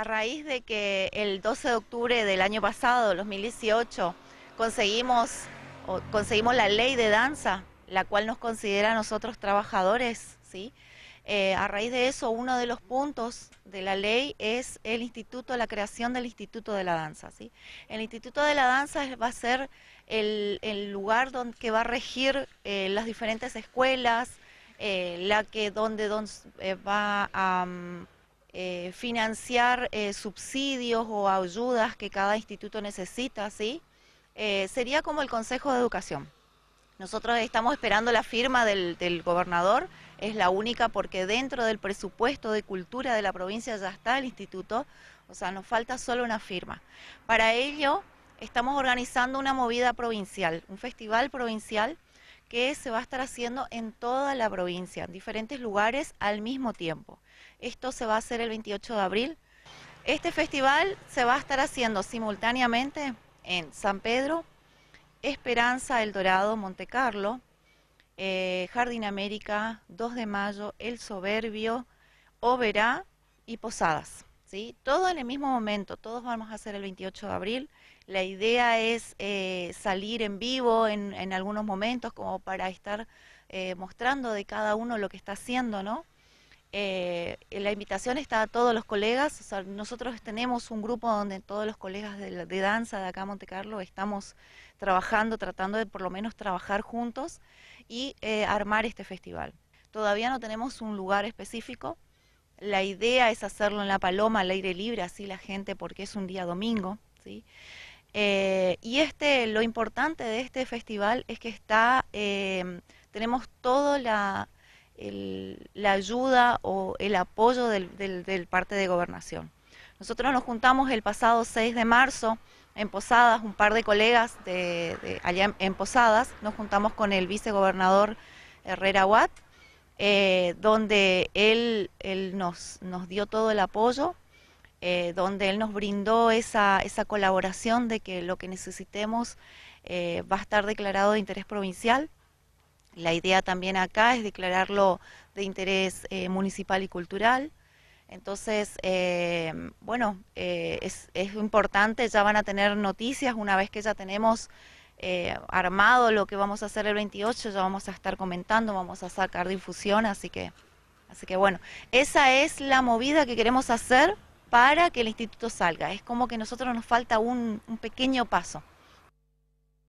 a raíz de que el 12 de octubre del año pasado, 2018, conseguimos, conseguimos la ley de danza, la cual nos considera a nosotros trabajadores, ¿sí? Eh, a raíz de eso, uno de los puntos de la ley es el instituto, la creación del Instituto de la Danza. ¿sí? El Instituto de la Danza va a ser el, lugar donde, que va a regir eh, las diferentes escuelas, eh, la que donde, va a... Mm, eh, financiar eh, subsidios o ayudas que cada instituto necesita, ¿sí? Eh, sería como el Consejo de Educación. Nosotros estamos esperando la firma del, del, gobernador, es la única porque dentro del presupuesto de cultura de la provincia ya está el instituto, o sea, nos falta solo una firma. Para ello estamos organizando una movida provincial, un festival provincial que se va a estar haciendo en toda la provincia, en diferentes lugares al mismo tiempo. Esto se va a hacer el 28 de abril. Este festival se va a estar haciendo simultáneamente en San Pedro, Esperanza, El Dorado, Monte Carlo, eh, Jardín América, 2 de Mayo, El Soberbio, Oberá y Posadas. ¿sí? Todo en el mismo momento, todos vamos a hacer el 28 de abril. La idea es eh, salir en vivo en, algunos momentos como para estar eh, mostrando de cada uno lo que está haciendo, ¿no? Eh, la invitación está a todos los colegas, nosotros tenemos un grupo donde todos los colegas de, de, danza de acá Monte Carlo estamos trabajando, tratando de por lo menos trabajar juntos y armar este festival. Todavía no tenemos un lugar específico, la idea es hacerlo en la paloma, al aire libre, así la gente, porque es un día domingo. ¿sí? Eh, y este, lo importante de este festival es que está, eh, tenemos toda la, la, ayuda o el apoyo del, parte de gobernación. Nosotros nos juntamos el pasado 6 de marzo en Posadas, un par de colegas de, allá en Posadas, nos juntamos con el vicegobernador Herrera Watt eh, donde él, nos, nos, dio todo el apoyo, eh, donde él nos brindó esa, esa colaboración de que lo que necesitemos eh, va a estar declarado de interés provincial. La idea también acá es declararlo de interés municipal y cultural. Entonces, bueno, es importante, ya van a tener noticias una vez que ya tenemos... Eh, armado lo que vamos a hacer el 28, ya vamos a estar comentando, vamos a sacar difusión, así que, así que bueno, esa es la movida que queremos hacer para que el instituto salga. Es como que nosotros nos falta un pequeño paso.